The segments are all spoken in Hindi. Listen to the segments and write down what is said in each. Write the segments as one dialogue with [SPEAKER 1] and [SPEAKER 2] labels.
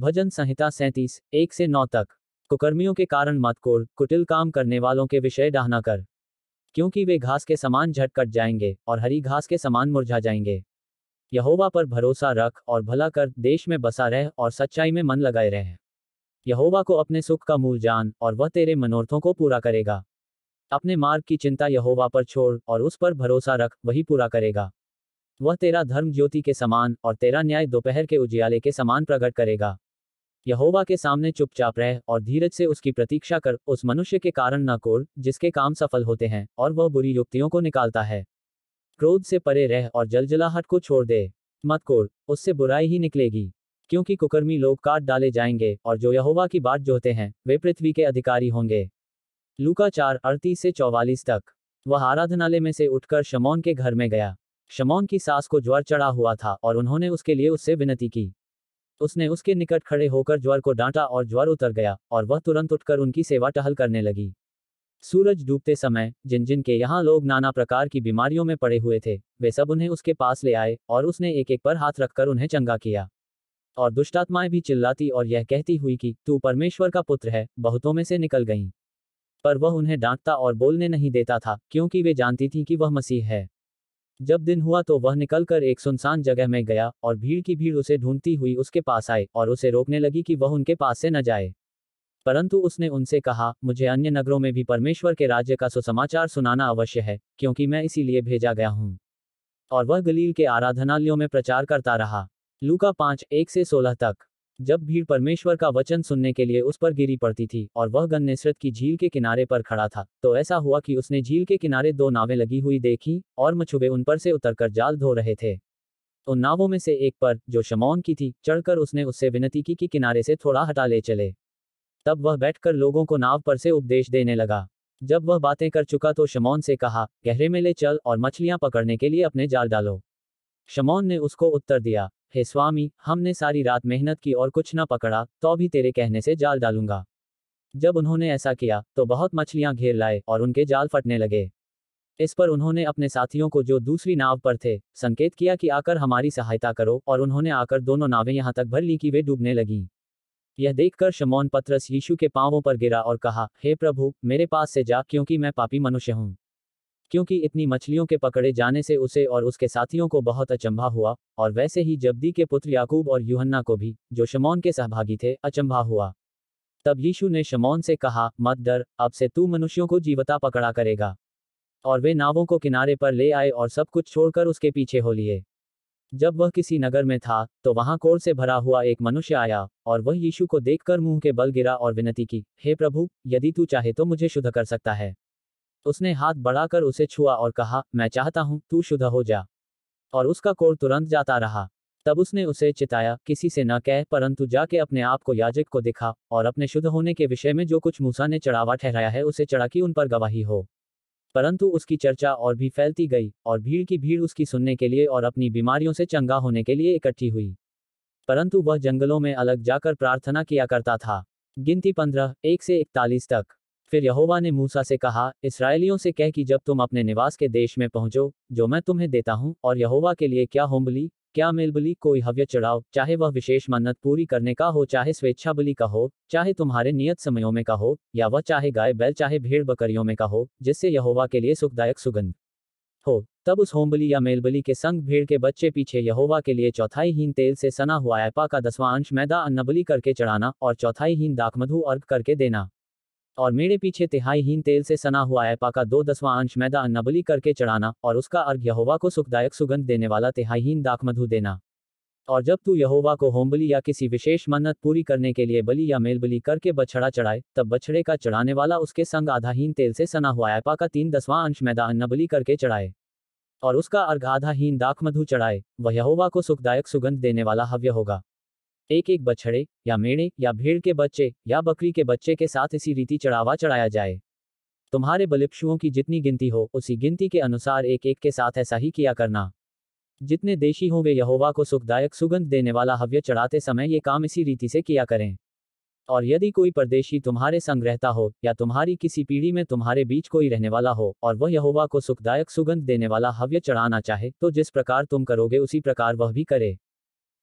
[SPEAKER 1] भजन संहिता सैंतीस एक से नौ तक कुकर्मियों के कारण मत कोर कुटिल काम करने वालों के विषय डहना कर क्योंकि वे घास के समान झट कट जाएंगे और हरी घास के समान मुरझा जाएंगे यहोवा पर भरोसा रख और भला कर देश में बसा रह और सच्चाई में मन लगाए रह यहोवा को अपने सुख का मूल जान और वह तेरे मनोरथों को पूरा करेगा अपने मार्ग की चिंता यहोवा पर छोड़ और उस पर भरोसा रख वही पूरा करेगा वह तेरा धर्म ज्योति के समान और तेरा न्याय दोपहर के उजियाले के समान प्रकट करेगा यहोवा के सामने चुपचाप रह और धीरज से उसकी प्रतीक्षा कर उस मनुष्य के कारण न कोर जिसके काम सफल होते हैं और वह बुरी युक्तियों को निकालता है क्रोध से परे रह और जलजलाहट को छोड़ दे मत कोर उससे बुराई ही निकलेगी क्योंकि कुकर्मी लोग काट डाले जाएंगे और जो यहोवा की बात जोहते हैं वे पृथ्वी के अधिकारी होंगे लूका चार अड़तीस से चौवालीस तक वह आराधनालय में से उठकर शमौन के घर में गया शमौन की सास को ज्वर चढ़ा हुआ था और उन्होंने उसके लिए उससे विनती की उसने उसके निकट खड़े होकर ज्वर को डांटा और ज्वर उतर गया और वह तुरंत उठकर उनकी सेवा टहल करने लगी सूरज डूबते समय जिन जिन के यहाँ लोग नाना प्रकार की बीमारियों में पड़े हुए थे वे सब उन्हें उसके पास ले आए और उसने एक एक पर हाथ रखकर उन्हें चंगा किया और दुष्टात्माएं भी चिल्लाती और यह कहती हुई कि तू परमेश्वर का पुत्र है बहुतों में से निकल गईं पर वह उन्हें डांटता और बोलने नहीं देता था क्योंकि वे जानती थी कि वह मसीह है जब दिन हुआ तो वह निकलकर एक सुनसान जगह में गया और भीड़ की भीड़ उसे ढूंढती हुई उसके पास आई और उसे रोकने लगी कि वह उनके पास से न जाए परंतु उसने उनसे कहा मुझे अन्य नगरों में भी परमेश्वर के राज्य का सुसमाचार सुनाना अवश्य है क्योंकि मैं इसीलिए भेजा गया हूँ और वह गलील के आराधनालयों में प्रचार करता रहा लूका पाँच एक से सोलह तक जब भीड़ परमेश्वर का वचन सुनने के लिए उस पर गिरी पड़ती थी और वह गन्नेसरत की झील के किनारे पर खड़ा था तो ऐसा हुआ कि उसने झील के किनारे दो नावें लगी हुई देखी और मछुबे उन पर से उतरकर जाल धो रहे थे उन नावों में से एक पर जो शमौन की थी चढ़कर उसने उससे विनती की कि किनारे से थोड़ा हटा ले चले तब वह बैठकर लोगों को नाव पर से उपदेश देने लगा जब वह बातें कर चुका तो शमौन से कहा गहरे में ले चल और मछलियां पकड़ने के लिए अपने जाल डालो शमौन ने उसको उत्तर दिया हे स्वामी हमने सारी रात मेहनत की और कुछ न पकड़ा तो भी तेरे कहने से जाल डालूंगा जब उन्होंने ऐसा किया तो बहुत मछलियां घेर लाए और उनके जाल फटने लगे इस पर उन्होंने अपने साथियों को जो दूसरी नाव पर थे संकेत किया कि आकर हमारी सहायता करो और उन्होंने आकर दोनों नावें यहाँ तक भर ली कि वे डूबने लगीं यह देखकर शमौन पत्रस यीशु के पांवों पर गिरा और कहा हे प्रभु मेरे पास से जा क्योंकि मैं पापी मनुष्य हूँ क्योंकि इतनी मछलियों के पकड़े जाने से उसे और उसके साथियों को बहुत अचंभा हुआ और वैसे ही जब्दी के पुत्र याकूब और यूहन्ना को भी जो शमौन के सहभागी थे अचंभा हुआ तब यीशु ने शमौन से कहा मत डर अब से तू मनुष्यों को जीवता पकड़ा करेगा और वे नावों को किनारे पर ले आए और सब कुछ छोड़कर उसके पीछे हो लिए जब वह किसी नगर में था तो वहां कोर से भरा हुआ एक मनुष्य आया और वह यीशु को देखकर मुंह के बल गिरा और विनती की हे प्रभु यदि तू चाहे तो मुझे शुद्ध कर सकता है उसने हाथ बढ़ाकर उसे छुआ और कहा मैं चाहता हूं तू शुद्ध हो जा और उसका कोर तुरंत जाता रहा तब उसने उसे चिताया किसी से न कह परंतु जाके अपने आप को याजक को दिखा और अपने शुद्ध होने के विषय में जो कुछ मूसा ने चढ़ावा ठहराया है उसे चढ़ा की उन पर गवाही हो परंतु उसकी चर्चा और भी फैलती गई और भीड़ की भीड़ उसकी सुनने के लिए और अपनी बीमारियों से चंगा होने के लिए इकट्ठी हुई परंतु वह जंगलों में अलग जाकर प्रार्थना किया करता था गिनती पंद्रह एक से इकतालीस तक फिर यहोवा ने मूसा से कहा इसराइलियों से कह कि जब तुम अपने निवास के देश में पहुंचो जो मैं तुम्हें देता हूं और यहोवा के लिए क्या होम्बली क्या मेलबली कोई हव्य चढ़ाओ चाहे वह विशेष मन्नत पूरी करने का हो चाहे स्वेच्छा बलि का हो चाहे तुम्हारे नियत समयों में का हो या वह चाहे गाय बैल चाहे भेड़ बकरियों में का हो जिससे यहोवा के लिए सुखदायक सुगंध हो तब उस होम्बली या मेलबली के संग भीड़ के बच्चे पीछे यहोवा के लिए चौथाई हीन तेल से सना हुआ एपा का दसवां अंश मैदा अन्नबली करके चढ़ाना और चौथाई हीन दाखमधु अर्घ करके देना और मेरे पीछे तिहाई हीन तेल से सना हुआ ऐपा का दो दसवां अंश मैदा अन्नबली करके चढ़ाना और उसका अर्घ यहोवा को सुखदायक सुगंध देने वाला तिहाईहीन दाकमधु देना और जब तू यहोवा को होमबली या किसी विशेष मन्नत पूरी करने के लिए बलि या मेलबली करके बछड़ा चढ़ाए तब बछड़े का चढ़ाने वाला उसके संग आधाहीन तेल से सना हुआ ऐपा का तीन दसवां अंश मैदा अन्नबली करके चढ़ाए और उसका अर्घ आधाहीन दाकमधु चढ़ाए वह यहोवा को सुखदायक सुगंध देने वाला हव्य होगा एक एक बछड़े या मेड़े या भेड़ के बच्चे या बकरी के बच्चे के साथ इसी रीति चढ़ावा चढ़ाया जाए तुम्हारे बलिपशुओं की जितनी गिनती हो उसी गिनती के अनुसार एक एक के साथ ऐसा ही किया करना जितने देशी हों वे यहोवा को सुखदायक सुगंध देने वाला हव्य चढ़ाते समय ये काम इसी रीति से किया करें और यदि कोई परदेशी तुम्हारे संग रहता हो या तुम्हारी किसी पीढ़ी में तुम्हारे बीच कोई रहने वाला हो और वह यहोवा को सुखदायक सुगंध देने वाला हव्य चढ़ाना चाहे तो जिस प्रकार तुम करोगे उसी प्रकार वह भी करे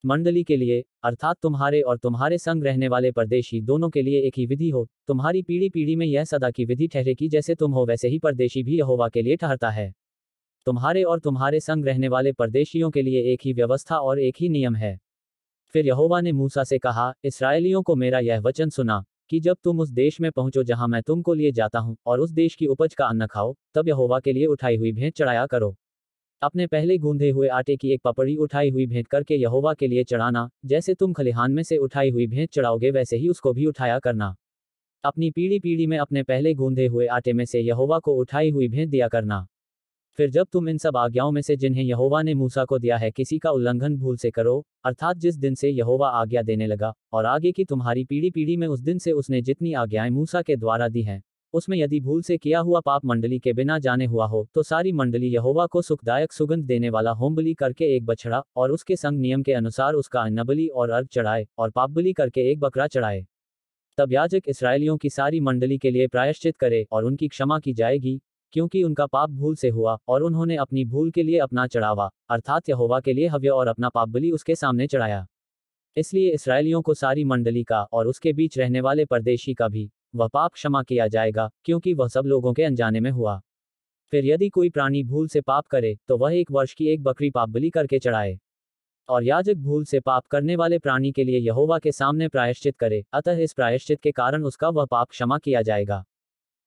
[SPEAKER 1] मंडली के लिए अर्थात तुम्हारे और तुम्हारे संग रहने वाले परदेशी दोनों के लिए एक ही विधि हो तुम्हारी पीढ़ी पीढ़ी में यह सदा की विधि ठहरे की जैसे तुम हो वैसे ही परदेशी भी यहोवा के लिए ठहरता है तुम्हारे और तुम्हारे संग रहने वाले परदेशियों के लिए एक ही व्यवस्था और एक ही नियम है फिर यहोवा ने मूसा से कहा इसराइलियों को मेरा यह वचन सुना कि जब तुम उस देश में पहुंचो जहां मैं तुमको लिए जाता हूं और उस देश की उपज का अन्न खाओ तब यहोवा के लिए उठाई हुई भेंट चढ़ाया करो अपने पहले गूंधे हुए आटे की एक पपड़ी उठाई हुई भेंट करके यहोवा के लिए चढ़ाना जैसे तुम खलिहान में से उठाई हुई भेंट चढ़ाओगे वैसे ही उसको भी उठाया करना अपनी पीढ़ी पीढ़ी में अपने पहले गूंधे हुए आटे में से यहोवा को उठाई हुई भेंट दिया करना फिर जब तुम इन सब आज्ञाओं में से जिन्हें यहोवा ने मूसा को दिया है किसी का उल्लंघन भूल से करो अर्थात जिस दिन से यहोवा आज्ञा देने लगा और आगे की तुम्हारी पीढ़ी पीढ़ी में उस दिन से उसने जितनी आज्ञाएं मूसा के द्वारा दी हैं उसमें यदि भूल से किया हुआ पाप मंडली के बिना जाने हुआ हो तो सारी मंडली यहोवा को सुखदायक सुगंध देने वाला होमबली करके एक बछड़ा और उसके संग नियम के अनुसार उसका अन्नबली और अर्घ चढ़ाए और पापबली करके एक बकरा चढ़ाए तब याजक इसराइलियों की सारी मंडली के लिए प्रायश्चित करे और उनकी क्षमा की जाएगी क्योंकि उनका पाप भूल से हुआ और उन्होंने अपनी भूल के लिए अपना चढ़ावा अर्थात यहोवा के लिए हव्य और अपना पापबली उसके सामने चढ़ाया इसलिए इसराइलियों को सारी मंडली का और उसके बीच रहने वाले परदेशी का भी वह पाप क्षमा किया जाएगा क्योंकि वह सब लोगों के अनजाने में हुआ फिर यदि कोई प्राणी भूल से पाप करे तो वह एक वर्ष की एक बकरी पाप बलि करके चढ़ाए और याजक भूल से पाप करने वाले प्राणी के लिए यहोवा के सामने प्रायश्चित करे अतः इस प्रायश्चित के कारण उसका वह पाप क्षमा किया जाएगा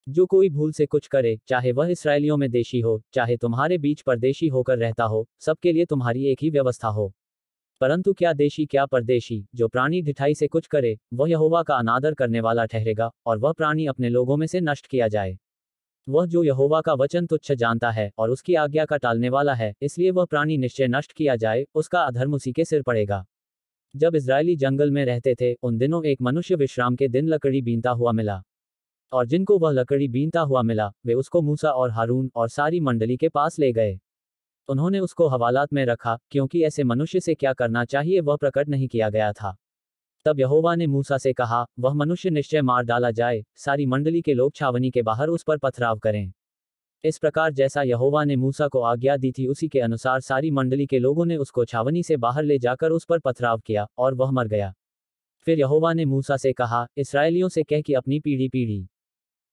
[SPEAKER 1] जो कोई भूल से कुछ करे चाहे वह इसराइलियों में देशी हो चाहे तुम्हारे बीच परदेशी होकर रहता हो सबके लिए तुम्हारी एक ही व्यवस्था हो परंतु क्या देशी क्या परदेशी जो प्राणी ढिठाई से कुछ करे वह यहोवा का अनादर करने वाला ठहरेगा और वह प्राणी अपने लोगों में से नष्ट किया जाए वह जो यहोवा का वचन तुच्छ जानता है और उसकी आज्ञा का टालने वाला है इसलिए वह प्राणी निश्चय नष्ट किया जाए उसका अधर्म उसी के सिर पड़ेगा जब इसराइली जंगल में रहते थे उन दिनों एक मनुष्य विश्राम के दिन लकड़ी बीनता हुआ मिला और जिनको वह लकड़ी बीनता हुआ मिला वे उसको मूसा और हारून और सारी मंडली के पास ले गए उन्होंने उसको हवालात में रखा क्योंकि ऐसे मनुष्य से क्या करना चाहिए वह प्रकट नहीं किया गया था तब यहोवा ने मूसा से कहा वह मनुष्य निश्चय मार डाला जाए सारी मंडली के लोग छावनी के बाहर उस पर पथराव करें इस प्रकार जैसा यहोवा ने मूसा को आज्ञा दी थी उसी के अनुसार सारी मंडली के लोगों ने उसको छावनी से बाहर ले जाकर उस पर पथराव किया और वह मर गया फिर यहोवा ने मूसा से कहा इसराइलियों से कह कि अपनी पीढ़ी पीढ़ी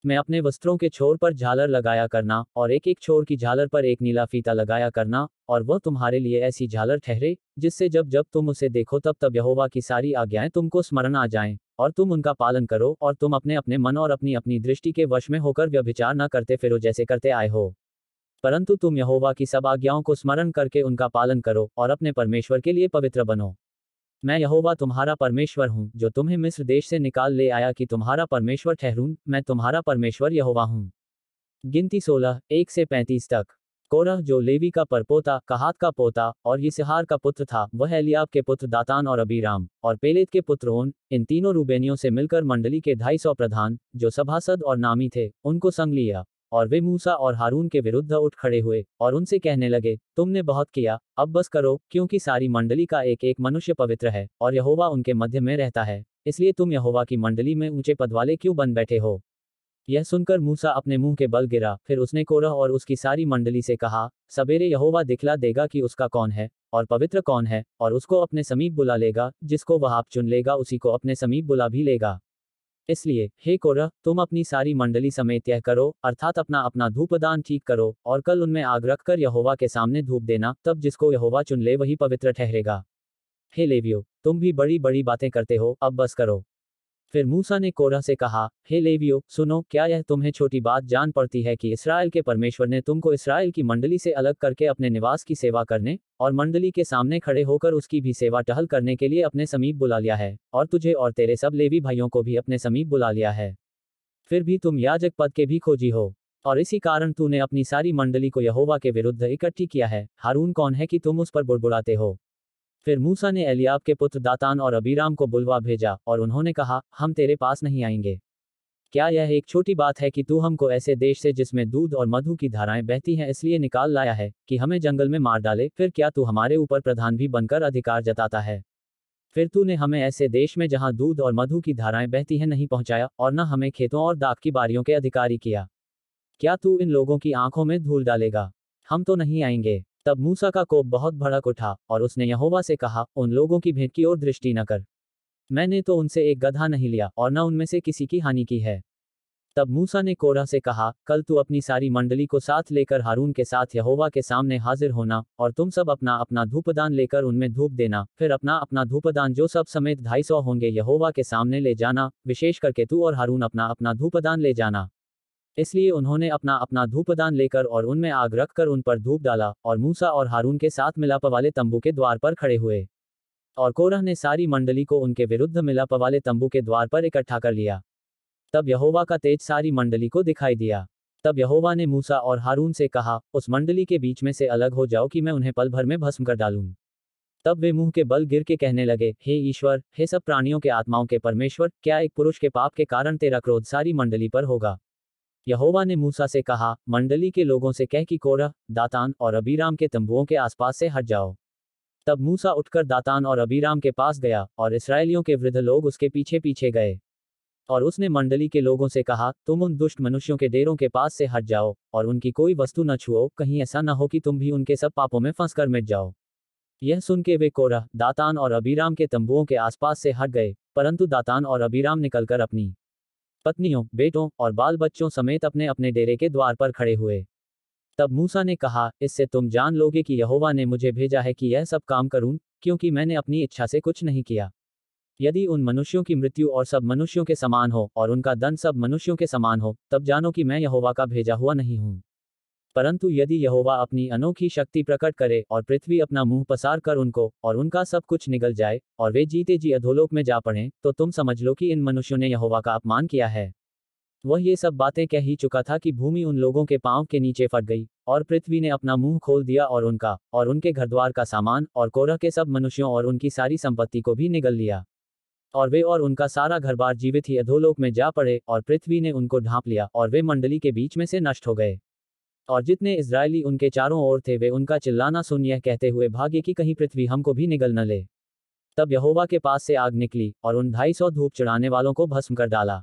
[SPEAKER 1] मैं अपने वस्त्रों के छोर पर झालर लगाया करना और एक एक छोर की झालर पर एक नीला फीता लगाया करना और वह तुम्हारे लिए ऐसी झालर ठहरे जिससे जब जब तुम उसे देखो तब तब यहोवा की सारी आज्ञाएं तुमको स्मरण आ जाएं और तुम उनका पालन करो और तुम अपने अपने मन और अपनी अपनी दृष्टि के वश में होकर व्यभिचार न करते फिरो जैसे करते आए हो परंतु तुम यहोवा की सब आज्ञाओं को स्मरण करके उनका पालन करो और अपने परमेश्वर के लिए पवित्र बनो मैं यहोवा तुम्हारा परमेश्वर हूँ जो तुम्हें मिस्र देश से निकाल ले आया कि तुम्हारा परमेश्वर ठहरून मैं तुम्हारा परमेश्वर यहोवा हूँ गिनती सोलह एक से पैंतीस तक कोरह जो लेवी का परपोता कहात का पोता और यिसहार का पुत्र था वह एलियाब के पुत्र दातान और अबीराम और पेलेत के पुत्र ओन इन तीनों रूबेनियों से मिलकर मंडली के ढाई सौ प्रधान जो सभासद और नामी थे उनको संग लिया और वे मूसा और हारून के विरुद्ध उठ खड़े हुए और उनसे कहने लगे तुमने बहुत किया अब बस करो क्योंकि सारी मंडली का एक एक मनुष्य पवित्र है और यहोवा उनके मध्य में रहता है इसलिए तुम यहोवा की मंडली में ऊंचे पद वाले क्यों बन बैठे हो यह सुनकर मूसा अपने मुंह के बल गिरा फिर उसने कोरह और उसकी सारी मंडली से कहा सवेरे यहोवा दिखला देगा कि उसका कौन है और पवित्र कौन है और उसको अपने समीप बुला लेगा जिसको वह आप चुन लेगा उसी को अपने समीप बुला भी लेगा इसलिए हे कोरह तुम अपनी सारी मंडली समेत यह करो अर्थात अपना अपना धूपदान ठीक करो और कल उनमें आग रख कर यहोवा के सामने धूप देना तब जिसको यहोवा चुन ले वही पवित्र ठहरेगा हे लेवियो तुम भी बड़ी बड़ी बातें करते हो अब बस करो फिर मूसा ने कोरह से कहा हे लेवियो सुनो क्या यह तुम्हें छोटी बात जान पड़ती है कि इसराइल के परमेश्वर ने तुमको इसराइल की मंडली से अलग करके अपने निवास की सेवा करने और मंडली के सामने खड़े होकर उसकी भी सेवा टहल करने के लिए अपने समीप बुला लिया है और तुझे और तेरे सब लेवी भाइयों को भी अपने समीप बुला लिया है फिर भी तुम याजक पद के भी खोजी हो और इसी कारण तूने अपनी सारी मंडली को यहोवा के विरुद्ध इकट्ठी किया है हारून कौन है कि तुम उस पर बुड़बुड़ाते हो फिर मूसा ने एलियाब के पुत्र दातान और अबीराम को बुलवा भेजा और उन्होंने कहा हम तेरे पास नहीं आएंगे क्या यह एक छोटी बात है कि तू हमको ऐसे देश से जिसमें दूध और मधु की धाराएं बहती हैं इसलिए निकाल लाया है कि हमें जंगल में मार डाले फिर क्या तू हमारे ऊपर प्रधान भी बनकर अधिकार जताता है फिर तू ने हमें ऐसे देश में जहां दूध और मधु की धाराएं बहती हैं नहीं पहुंचाया और न हमें खेतों और दाग की बारियों के अधिकारी किया क्या तू इन लोगों की आंखों में धूल डालेगा हम तो नहीं आएंगे तब मूसा का कोप बहुत भड़क उठा और उसने यहोवा से कहा उन लोगों की भेंट की ओर दृष्टि न कर मैंने तो उनसे एक गधा नहीं लिया और न उनमें से किसी की हानि की है तब मूसा ने कोरा से कहा कल तू अपनी सारी मंडली को साथ लेकर हारून के साथ यहोवा के सामने हाजिर होना और तुम सब अपना अपना धूपदान लेकर उनमें धूप देना फिर अपना अपना धूपदान जो सब समेत ढाई सौ होंगे यहोवा के सामने ले जाना विशेष करके तू और हारून अपना अपना धूपदान ले जाना इसलिए उन्होंने अपना अपना धूपदान लेकर और उनमें आग रखकर उन पर धूप डाला और मूसा और हारून के साथ मिलाप वाले तंबू के द्वार पर खड़े हुए और कोरह ने सारी मंडली को उनके विरुद्ध मिलाप वाले तंबू के द्वार पर इकट्ठा कर लिया तब यहोवा का तेज सारी मंडली को दिखाई दिया तब यहोवा ने मूसा और हारून से कहा उस मंडली के बीच में से अलग हो जाओ कि मैं उन्हें पल भर में भस्म कर डालूं तब वे मुंह के बल गिर के कहने लगे हे ईश्वर हे सब प्राणियों के आत्माओं के परमेश्वर क्या एक पुरुष के पाप के कारण तेरा क्रोध सारी मंडली पर होगा यहोवा ने मूसा से कहा मंडली के लोगों से कह कि कोरह दातान और अबीराम के तंबुओं के आसपास से हट जाओ तब मूसा उठकर दातान और अबीराम के पास गया और इसराइलियों के वृद्ध लोग उसके पीछे पीछे गए और उसने मंडली के लोगों से कहा तुम उन दुष्ट मनुष्यों के डेरों के पास से हट जाओ और उनकी कोई वस्तु न छुओ कहीं ऐसा न हो कि तुम भी उनके सब पापों में फंस कर मिट जाओ यह सुन के वे कोरह दातान और अबीराम के तंबुओं के आसपास से हट गए परंतु दातान और अबीराम निकलकर अपनी पत्नियों बेटों और बाल बच्चों समेत अपने अपने डेरे के द्वार पर खड़े हुए तब मूसा ने कहा इससे तुम जान लोगे कि यहोवा ने मुझे भेजा है कि यह सब काम करूं क्योंकि मैंने अपनी इच्छा से कुछ नहीं किया यदि उन मनुष्यों की मृत्यु और सब मनुष्यों के समान हो और उनका दंड सब मनुष्यों के समान हो तब जानो कि मैं यहोवा का भेजा हुआ नहीं हूं परंतु यदि यहोवा अपनी अनोखी शक्ति प्रकट करे और पृथ्वी अपना मुंह पसार कर उनको और उनका सब कुछ निगल जाए और वे जीते जी अधोलोक में जा पड़े तो तुम समझ लो कि इन मनुष्यों ने यहोवा का अपमान किया है वह ये सब बातें कह ही चुका था कि भूमि उन लोगों के पांव के नीचे फट गई और पृथ्वी ने अपना मुंह खोल दिया और उनका और उनके घरद्वार का सामान और कोरह के सब मनुष्यों और उनकी सारी संपत्ति को भी निगल लिया और वे और उनका सारा बार जीवित ही अधोलोक में जा पड़े और पृथ्वी ने उनको ढांप लिया और वे मंडली के बीच में से नष्ट हो गए और जितने इसराइली उनके चारों ओर थे वे उनका चिल्लाना सुन यह कहते हुए भागे कि कहीं पृथ्वी हमको भी निगल न ले तब यहोवा के पास से आग निकली और उन ढाई सौ धूप चढ़ाने वालों को भस्म कर डाला